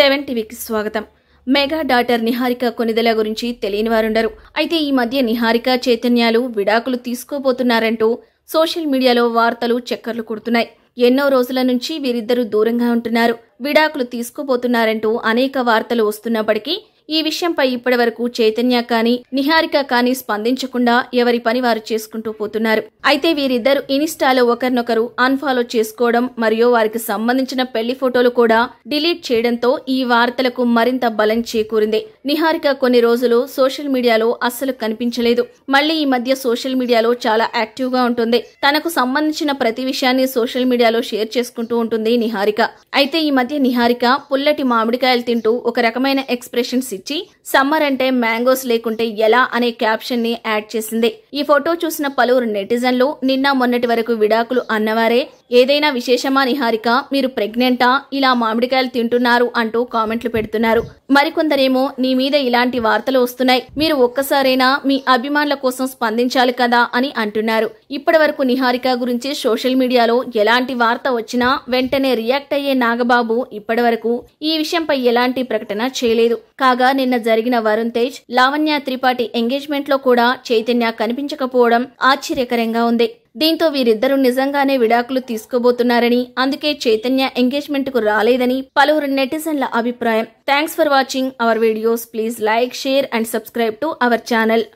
seven టీవీకి స్వాగతం mega daughter Niharika Konidela గురించి తెలియని వారుండరు అయితే ఈ మధ్య నిహారిక చైతన్యాలు విడాకులు తీసుకోబోతున్నారంటూ సోషల్ మీడియాలో వార్తలు చక్కర్లు కొడుతున్నాయి ఎన్నో రోజుల నుంచి వీరిద్దరూ దూరంగా ఉంటున్నారు విడాకులు తీసుకోబోతున్నారంటూ అనేక వార్తలు వస్తున్నప్పటికీ ఈ విషయంపై ఇప్పటి వరకు చైతన్య కానీ నిహారిక కానీ స్పందించకుండా ఎవరి పని వారు చేసుకుంటూ పోతున్నారు అయితే వీరిద్దరు ఇన్స్టాలో ఒకరినొకరు అన్ఫాలో చేసుకోవడం మరియు వారికి సంబంధించిన పెళ్లి ఫోటోలు కూడా డిలీట్ చేయడంతో ఈ వార్తలకు మరింత బలం చేకూరింది నిహారిక కొన్ని రోజులు సోషల్ మీడియాలో అస్సలు కనిపించలేదు మళ్ళీ ఈ మధ్య సోషల్ మీడియాలో చాలా యాక్టివ్ గా ఉంటుంది తనకు సంబంధించిన ప్రతి విషయాన్ని సోషల్ మీడియాలో షేర్ చేసుకుంటూ ఉంటుంది నిహారిక అయితే ఈ మధ్య నిహారిక పుల్లటి మామిడికాయలు తింటూ ఒక రకమైన ఎక్స్ప్రెషన్స్ ఇచ్చి సమ్మర్ అంటే మ్యాంగోస్ లేకుంటే ఎలా అనే క్యాప్షన్ ని యాడ్ చేసింది ఈ ఫోటో చూసిన పలువురు నెటిజన్లు నిన్న మొన్నటి వరకు విడాకులు అన్నవారే ఏదైనా విశేషమా నిహారిక మీరు ప్రెగ్నెంటా ఇలా మామిడికాయలు తింటున్నారు అంటూ కామెంట్లు పెడుతున్నారు మరికొందరేమో నీ మీద ఇలాంటి వార్తలు వస్తున్నాయి మీరు ఒక్కసారైనా మీ అభిమానుల కోసం స్పందించాలి కదా అని అంటున్నారు ఇప్పటి వరకు నిహారిక గురించి సోషల్ మీడియాలో ఎలాంటి వార్త వచ్చినా వెంటనే రియాక్ట్ అయ్యే నాగబాబు ఇప్పటి వరకు ఈ విషయంపై ఎలాంటి ప్రకటన చేయలేదు కాగా నిన్న జరిగిన వరుణ్ తేజ్ లావణ్య త్రిపాఠి ఎంగేజ్మెంట్ లో కూడా చైతన్య కనిపించకపోవడం ఆశ్చర్యకరంగా ఉంది దీంతో వీరిద్దరూ నిజంగానే విడాకులు తీసుకోబోతున్నారని అందుకే చైతన్య ఎంగేజ్మెంట్కు రాలేదని పలువురు నెటిజన్ల అభిప్రాయం thanks for watching our videos please like share and subscribe to our channel